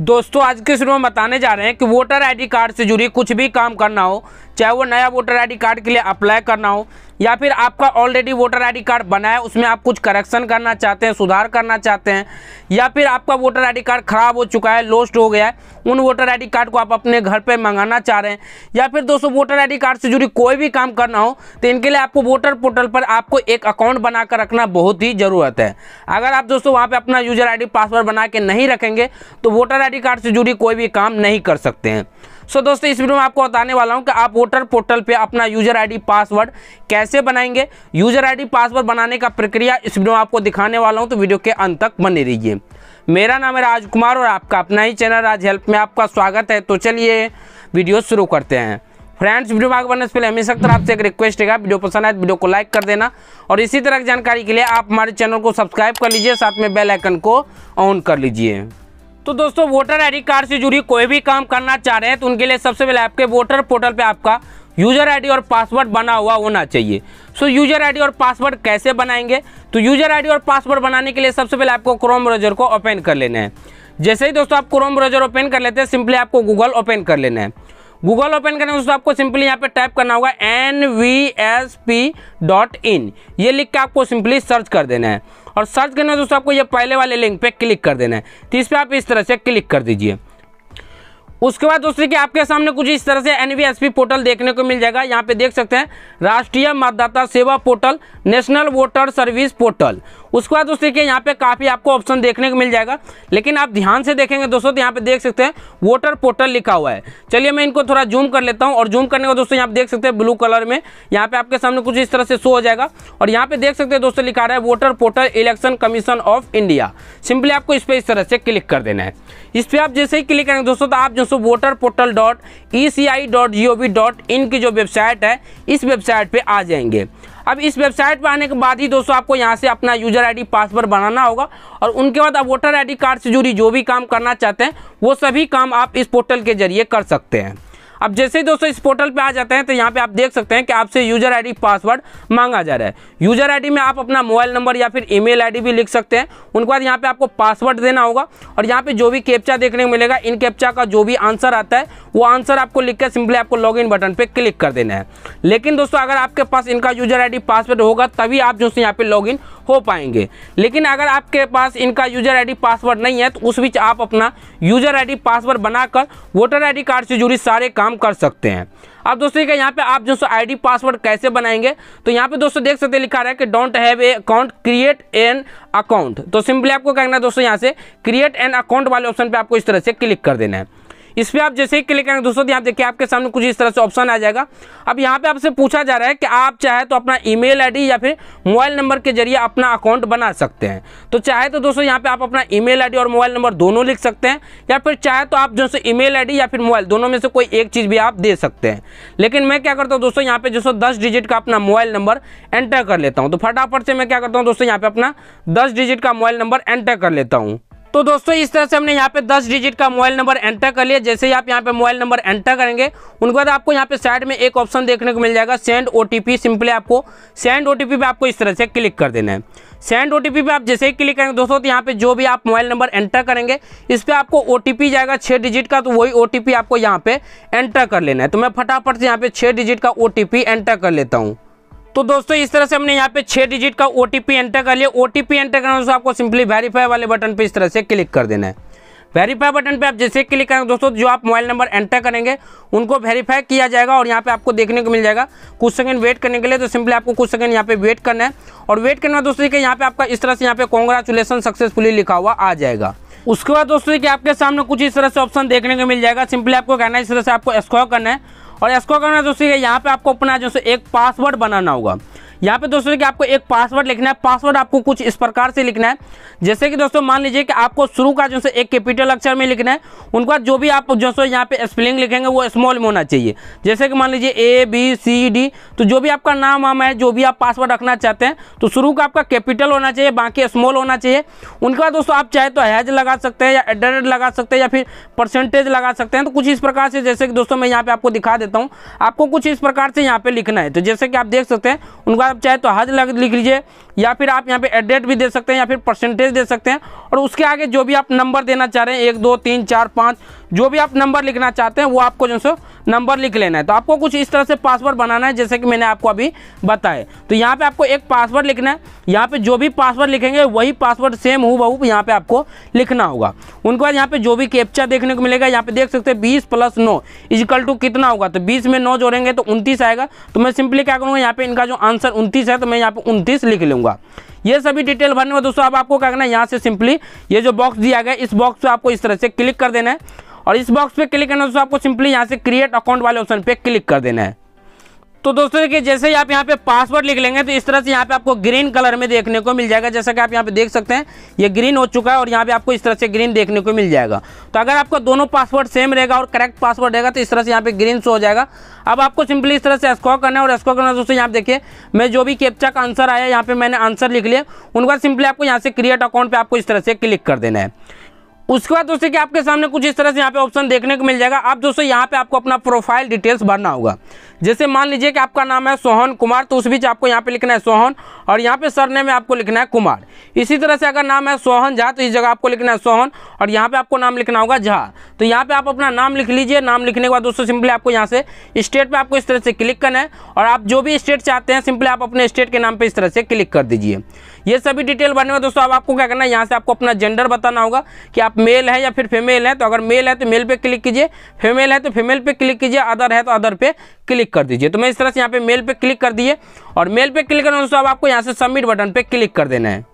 दोस्तों आज के शुरू में बताने जा रहे हैं कि वोटर आईडी कार्ड से जुड़ी कुछ भी काम करना हो चाहे वो नया वोटर आईडी कार्ड के लिए अप्लाई करना हो या फिर आपका ऑलरेडी वोटर आईडी कार्ड बना है उसमें आप कुछ करेक्शन करना चाहते हैं सुधार करना चाहते हैं या फिर आपका वोटर आईडी कार्ड खराब हो चुका है लोस्ट हो गया है उन वोटर आईडी कार्ड को आप अपने घर पर मंगाना चाह रहे हैं या फिर दोस्तों वोटर आईडी कार्ड से जुड़ी कोई भी काम करना हो तो इनके लिए आपको वोटर पोर्टल पर आपको एक अकाउंट बनाकर रखना बहुत ही ज़रूरत है अगर आप दोस्तों वहाँ पर अपना यूजर आई पासवर्ड बना के नहीं रखेंगे तो वोटर आईडी कार्ड से जुड़ी कोई भी काम नहीं कर सकते हैं सो so, दोस्तों इस वीडियो में आपको बताने वाला हूं कि आप वोटर पोर्टल पे अपना यूजर आईडी पासवर्ड कैसे बनाएंगे यूजर आईडी पासवर्ड बनाने का प्रक्रिया इस वीडियो में आपको दिखाने वाला हूं तो वीडियो के अंत तक बने रहिए मेरा नाम है राजकुमार और आपका अपना ही चैनल राज हेल्प में आपका स्वागत है तो चलिए वीडियो शुरू करते हैं फ्रेंड्स वीडियो में आगे बढ़ने से पहले हमेशा तरह आपसे एक रिक्वेस्ट है वीडियो पसंद आए तो वीडियो को लाइक कर देना और इसी तरह की जानकारी के लिए आप हमारे चैनल को सब्सक्राइब कर लीजिए साथ में बेल आइकन को ऑन कर लीजिए तो दोस्तों वोटर आई कार्ड से जुड़ी कोई भी काम करना चाह रहे हैं तो उनके लिए सबसे पहले आपके वोटर पोर्टल पे आपका यूजर आईडी और पासवर्ड बना हुआ होना चाहिए सो यूजर आईडी और पासवर्ड कैसे बनाएंगे तो यूजर आईडी और पासवर्ड बनाने के लिए सबसे पहले आपको क्रोम ब्राउजर को ओपन कर लेना है जैसे ही दोस्तों आप क्रोम ब्राउजर ओपन कर लेते हैं सिंपली आपको गूगल ओपन कर लेना है गूगल ओपन करने दोस्तों आपको सिंपली यहाँ पे टाइप करना होगा N V S P dot in ये लिख के आपको सिंपली सर्च कर देना है और सर्च करना है दोस्तों आपको ये पहले वाले लिंक पे क्लिक कर देना है तो इस पर आप इस तरह से क्लिक कर दीजिए उसके बाद दोस्तों कि आपके सामने कुछ इस तरह से एन पोर्टल देखने को मिल जाएगा यहाँ पे देख सकते हैं राष्ट्रीय मतदाता सेवा portal national voter service portal उसके बाद दोस्तों देखिए यहाँ पे काफ़ी आपको ऑप्शन देखने को मिल जाएगा लेकिन आप ध्यान से देखेंगे दोस्तों तो यहाँ पे देख सकते हैं वोटर पोर्टल लिखा हुआ है चलिए मैं इनको थोड़ा जूम कर लेता हूँ और जूम करने का दोस्तों यहाँ पे देख सकते हैं ब्लू कलर में यहाँ पे आपके सामने कुछ इस तरह से शो हो जाएगा और यहाँ पे देख सकते हैं दोस्तों लिखा रहा है voter portal election commission of India simply आपको इस पर इस तरह से क्लिक कर देना है इस पर आप जैसे ही क्लिक करेंगे दोस्तों तो आप जो voter portal dot E C I dot G O V dot in की जो वेबसाइट है इस वेबसाइट पर आ जाएंगे अब इस वेबसाइट पर आने के बाद ही दोस्तों आपको यहाँ से अपना यूजर आईडी पासवर्ड बनाना होगा और उनके बाद आप वोटर आईडी कार्ड से जुड़ी जो भी काम करना चाहते हैं वो सभी काम आप इस पोर्टल के जरिए कर सकते हैं अब जैसे ही दोस्तों इस पोर्टल पे आ जाते हैं तो यहाँ पे आप देख सकते हैं कि आपसे यूजर आईडी पासवर्ड मांगा जा रहा है यूजर आईडी में आप अपना मोबाइल नंबर या फिर ईमेल आईडी भी लिख सकते हैं उनके बाद यहाँ पे आपको पासवर्ड देना होगा और यहाँ पे जो भी कैप्चा देखने को मिलेगा इन कैप्चा का जो भी आंसर आता है वो आंसर आपको लिख कर सिंपली आपको लॉग बटन पर क्लिक कर देना है लेकिन दोस्तों अगर आपके पास इनका यूजर आई पासवर्ड होगा तभी आप जो है यहाँ पर लॉग हो पाएंगे लेकिन अगर आपके पास इनका यूजर आई पासवर्ड नहीं है तो उस बीच आप अपना यूजर आई पासवर्ड बनाकर वोटर आई कार्ड से जुड़ी सारे काम काम कर सकते हैं अब दोस्तों देखिए यहाँ पे आप जो सो आईडी पासवर्ड कैसे बनाएंगे तो यहाँ पे दोस्तों देख सकते हैं लिखा रहा है कि don't have a account create an account तो सिंपली आपको कहना है दोस्तों यहाँ से क्रिएट एन अकाउंट वाले ऑप्शन पे आपको इस तरह से क्लिक कर देना है इस पर आप जैसे ही क्लिक करेंगे दोस्तों यहाँ देखिए आपके सामने कुछ इस तरह से ऑप्शन आ जाएगा अब यहाँ पे आपसे पूछा जा रहा है कि आप चाहे तो अपना ईमेल आईडी या फिर मोबाइल नंबर के जरिए अपना अकाउंट बना सकते हैं तो चाहे तो दोस्तों यहाँ पे आप अपना ई मेल और मोबाइल नंबर दोनों लिख सकते हैं या फिर चाहे तो आप जो ई मेल या फिर मोबाइल दोनों में से कोई एक चीज़ भी आप दे सकते हैं लेकिन मैं क्या करता हूँ दोस्तों यहाँ पे जो दस डिजिट का अपना मोबाइल नंबर एंटर कर लेता हूँ तो फटाफट से मैं क्या करता हूँ दोस्तों यहाँ पे अपना दस डिजिट का मोबाइल नंबर एंटर कर लेता हूँ तो दोस्तों इस तरह से हमने यहाँ पे दस डिजिट का मोबाइल नंबर एंटर कर लिया जैसे ही आप यहाँ पे मोबाइल नंबर एंटर करेंगे उनके बाद आपको यहाँ पे साइड में एक ऑप्शन देखने को मिल जाएगा सेंड ओ सिंपली आपको सेंड ओ पे आपको इस तरह से क्लिक कर देना है सेंड ओ पे आप जैसे ही क्लिक करेंगे दोस्तों तो यहाँ पे जो भी आप मोबाइल नंबर एंटर करेंगे इस पर आपको ओ जाएगा छः डिजिट का तो वही ओ आपको यहाँ पे एंटर कर लेना है तो मैं फटाफट से यहाँ पे छः डिजिट का ओ एंटर कर लेता हूँ तो दोस्तों इस तरह से हमने यहाँ पे छह डिजिट का ओ एंटर कर लिया ओ एंटर करने से आपको सिंपली वेरीफाई वाले बटन पे इस तरह से क्लिक कर देना है वेरीफाई बटन पे आप जैसे क्लिक करेंगे दोस्तों जो आप मोबाइल नंबर एंटर करेंगे उनको वेरीफाई किया जाएगा और यहाँ पे आपको देखने को मिल जाएगा कुछ सेकंड वेट करने के लिए तो सिंपली आपको कुछ सेकंड यहाँ पे वेट करना है और वेट करना दोस्तों कि यहाँ पे आपका इस तरह से यहाँ पे कॉन्ग्रेचुलेसन सक्सेसफुली लिखा हुआ आ जाएगा उसके बाद दोस्तों की आपके सामने कुछ इस तरह से ऑप्शन देखने को मिल जाएगा सिंपली आपको कहना है इस तरह से आपको स्क्रॉल करना है और इसको करना दोस्तों यहाँ पे आपको अपना जो एक पासवर्ड बनाना होगा यहाँ पे दोस्तों कि आपको एक पासवर्ड लिखना है पासवर्ड आपको कुछ इस प्रकार से लिखना है जैसे कि दोस्तों मान लीजिए कि आपको शुरू का जो एक कैपिटल अक्षर में लिखना है उनका जो भी आप जो सो यहाँ पे स्पेलिंग लिखेंगे वो स्मॉल में होना चाहिए जैसे कि मान लीजिए ए बी सी डी तो जो भी आपका नाम वाम है जो भी आप पासवर्ड रखना चाहते हैं तो शुरू का आपका कैपिटल होना चाहिए बाकी स्मॉल होना चाहिए उनके बाद दोस्तों आप चाहे तो हैज लगा सकते हैं या एट लगा सकते हैं या फिर परसेंटेज लगा सकते हैं तो कुछ इस प्रकार से जैसे कि दोस्तों मैं यहाँ पे आपको दिखा देता हूँ आपको कुछ इस प्रकार से यहाँ पे लिखना है तो जैसे कि आप देख सकते हैं उनका आप चाहे तो हज लग लिख लीजिए या फिर आप यहाँ पे एड्रेट भी दे सकते हैं या फिर परसेंटेज दे सकते हैं और उसके आगे जो भी आप नंबर देना चाह रहे हैं एक दो तीन चार पाँच जो भी आप नंबर लिखना चाहते हैं वो आपको जो सो नंबर लिख लेना है तो आपको कुछ इस तरह से पासवर्ड बनाना है जैसे कि मैंने आपको अभी बताया तो यहाँ पे आपको एक पासवर्ड लिखना है यहाँ पे जो भी पासवर्ड लिखेंगे वही पासवर्ड सेम हो बहू यहाँ पे आपको लिखना होगा उनके बाद यहाँ पे जो भी कैप्चा देखने को मिलेगा यहाँ पे देख सकते हैं बीस प्लस नौ इजिकल टू कितना होगा तो बीस में नौ जोड़ेंगे तो उनतीस आएगा तो मैं सिंपली क्या करूँगा यहाँ पे इनका जो आंसर उनतीस है तो मैं यहाँ पे उनतीस लिख लूँगा ये सभी डिटेल भरने में दोस्तों अब आपको क्या करना है यहाँ से सिंपली ये जो बॉक्स दिया गया इस बॉक्स पर आपको इस तरह से क्लिक कर देना है और इस बॉक्स पे क्लिक करना दोस्तों आपको सिंपली यहाँ से क्रिएट अकाउंट वाले ऑप्शन पे क्लिक कर देना है तो दोस्तों देखिए जैसे ही आप यहाँ पे पासवर्ड लिख लेंगे तो इस तरह से यहाँ पे आपको ग्रीन कलर में देखने को मिल जाएगा जैसा कि आप यहाँ पे देख सकते हैं ये ग्रीन हो चुका है और यहाँ पे आपको इस तरह से ग्रीन देखने को मिल जाएगा तो अगर आपका दोनों पासवर्ड सेम रहेगा और करेक्ट पासवर्ड रहेगा तो इस तरह से यहाँ पे ग्रीन शो हो जाएगा अब आपको सिंपली इस तरह से स्कॉ करना है और स्कॉ करना दोस्तों यहाँ पे देखिए मैं जो भी कैप्चा का आंसर आया यहाँ पे मैंने आंसर लिख लिया उनका सिंपली आपको यहाँ से क्रिएट अकाउंट पर आपको इस तरह से क्लिक कर देना है उसके बाद दोस्तों कि आपके सामने कुछ इस तरह से यहाँ पे ऑप्शन देखने को मिल जाएगा आप दोस्तों यहाँ पे आपको अपना प्रोफाइल डिटेल्स भरना होगा जैसे मान लीजिए कि आपका नाम है सोहन कुमार तो उस बीच आपको यहाँ पे लिखना है सोहन और यहाँ पे सरने में आपको लिखना है कुमार इसी तरह से अगर नाम है सोहन झा तो इस जगह आपको लिखना है सोहन और यहाँ पे आपको नाम लिखना होगा झा तो यहाँ पे आप अपना नाम लिख लीजिए नाम लिखने के बाद दोस्तों सिंपली आपको यहाँ से स्टेट पर आपको इस तरह से क्लिक करना है और आप जो भी स्टेट चाहते हैं सिंपली आप अपने स्टेट के नाम पर इस तरह से क्लिक कर दीजिए ये सभी डिटेल भरने में दोस्तों अब आपको क्या करना है यहाँ से आपको अपना जेंडर बताना होगा कि आप मेल है या फिर फीमेल तो है तो अगर मेल है तो मेल पे क्लिक कीजिए फीमेल है तो फीमेल पे क्लिक कीजिए अदर है तो अदर पे क्लिक कर दीजिए तो मैं इस तरह से यहाँ पे मेल पे क्लिक कर दिए और मेल पे क्लिक करना दोस्तों अब आपको यहाँ से सबमिट बटन पे क्लिक कर देना है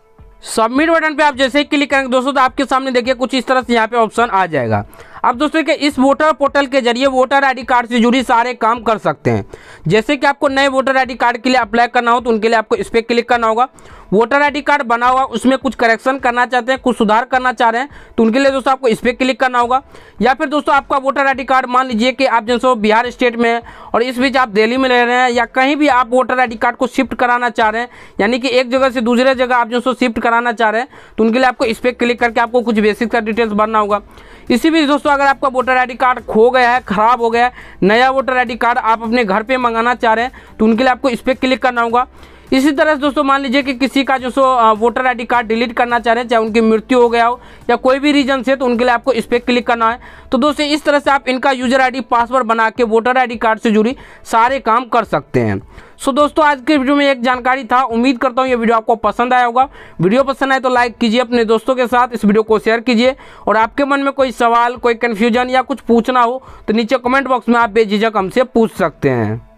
सबमिट बटन पे आप जैसे ही क्लिक करेंगे दोस्तों तो आपके सामने देखिए कुछ इस तरह से यहाँ पे ऑप्शन आ जाएगा अब दोस्तों के इस वोटर पोर्टल के जरिए वोटर आईडी कार्ड से जुड़ी सारे काम कर सकते हैं जैसे कि आपको नए वोटर आईडी कार्ड के लिए अप्लाई करना हो तो उनके लिए आपको इस पर क्लिक करना होगा वोटर आईडी कार्ड बना हुआ उसमें कुछ करेक्शन करना चाहते हैं कुछ सुधार करना चाह रहे हैं तो उनके लिए दोस्तों आपको इस पर क्लिक करना होगा या फिर दोस्तों आपका वोटर आईडी कार्ड मान लीजिए कि आप जैसे बिहार स्टेट में है और इस बीच आप दिल्ली में रह रहे हैं या कहीं भी आप वोटर आई कार्ड को शिफ्ट कराना चाह रहे हैं यानी कि एक जगह से दूसरे जगह आप जो शिफ्ट कराना चाह रहे हैं तो उनके लिए आपको इस पर क्लिक करके आपको कुछ बेसिक का डिटेल्स भरना होगा इसी बीच दोस्तों अगर आपका वोटर आईडी कार्ड खो गया है ख़राब हो गया है नया वोटर आईडी कार्ड आप अपने घर पे मंगाना चाह रहे हैं तो उनके लिए आपको इस पर क्लिक करना होगा इसी तरह से दोस्तों मान लीजिए कि किसी का जो सो वोटर आई कार्ड डिलीट करना चाह रहे हैं चाहे उनकी मृत्यु हो गया हो या कोई भी रीजन से तो उनके लिए आपको इस पर क्लिक करना है तो दोस्तों इस तरह से आप इनका यूजर आई पासवर्ड बना के वोटर आई कार्ड से जुड़ी सारे काम कर सकते हैं सो दोस्तों आज के वीडियो में एक जानकारी था उम्मीद करता हूँ ये वीडियो आपको पसंद आया होगा वीडियो पसंद आए तो लाइक कीजिए अपने दोस्तों के साथ इस वीडियो को शेयर कीजिए और आपके मन में कोई सवाल कोई कन्फ्यूजन या कुछ पूछना हो तो नीचे कमेंट बॉक्स में आप बेझिझक हमसे पूछ सकते हैं